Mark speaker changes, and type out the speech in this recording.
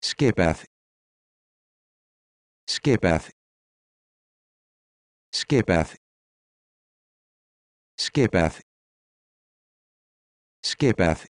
Speaker 1: Skipeth. Skipeth. Skipeth. Skipeth. Skipeth.